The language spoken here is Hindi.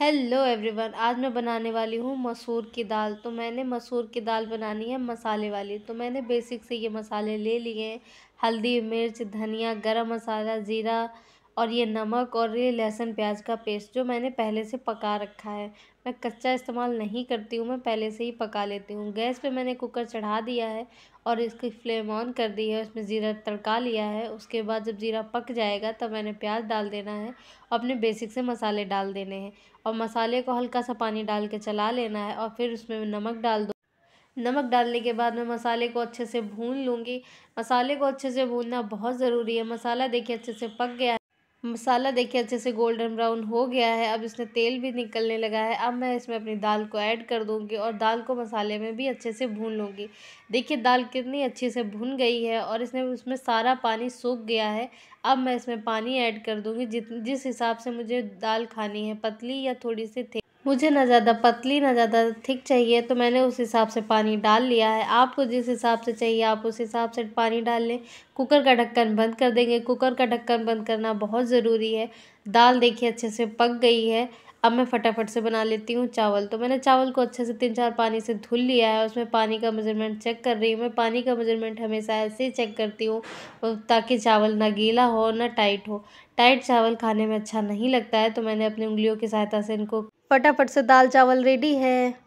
हेलो एवरीवन आज मैं बनाने वाली हूँ मसूर की दाल तो मैंने मसूर की दाल बनानी है मसाले वाली तो मैंने बेसिक से ये मसाले ले लिए हैं हल्दी मिर्च धनिया गरम मसाला ज़ीरा और ये नमक और ये लहसुन प्याज का पेस्ट जो मैंने पहले से पका रखा है मैं कच्चा इस्तेमाल नहीं करती हूँ मैं पहले से ही पका लेती हूँ गैस पे मैंने कुकर चढ़ा दिया है और इसकी फ्लेम ऑन कर दी है उसमें ज़ीरा तड़का लिया है उसके बाद जब ज़ीरा पक जाएगा तब मैंने प्याज डाल देना है और अपने बेसिक से मसाले डाल देने हैं और मसाले को हल्का सा पानी डाल के चला लेना है और फिर उसमें नमक डाल दो नमक डालने के बाद मैं मसाले को अच्छे से भून लूँगी मसाले को अच्छे से भूनना बहुत ज़रूरी है मसाला देखिए अच्छे से पक गया है मसाला देखिए अच्छे से गोल्डन ब्राउन हो गया है अब इसमें तेल भी निकलने लगा है अब मैं इसमें अपनी दाल को ऐड कर दूंगी और दाल को मसाले में भी अच्छे से भून लूँगी देखिए दाल कितनी अच्छे से भुन गई है और इसमें उसमें सारा पानी सूख गया है अब मैं इसमें पानी ऐड कर दूँगी जित जिस हिसाब से मुझे दाल खानी है पतली या थोड़ी सी थे मुझे ना ज़्यादा पतली ना ज़्यादा थिक चाहिए तो मैंने उस हिसाब से पानी डाल लिया है आपको जिस हिसाब से चाहिए आप उस हिसाब से पानी डाल लें कुकर का ढक्कन बंद कर देंगे कुकर का ढक्कन बंद करना बहुत ज़रूरी है दाल देखिए अच्छे से पक गई है अब मैं फटाफट से बना लेती हूँ चावल तो मैंने चावल को अच्छे से तीन चार पानी से धुल लिया है उसमें पानी का मेजरमेंट चेक कर रही हूँ मैं पानी का मेजरमेंट हमेशा ऐसे ही चेक करती हूँ ताकि चावल ना गीला हो ना टाइट हो टाइट चावल खाने में अच्छा नहीं लगता है तो मैंने अपनी उंगलियों की सहायता से इनको फटाफट से दाल चावल रेडी है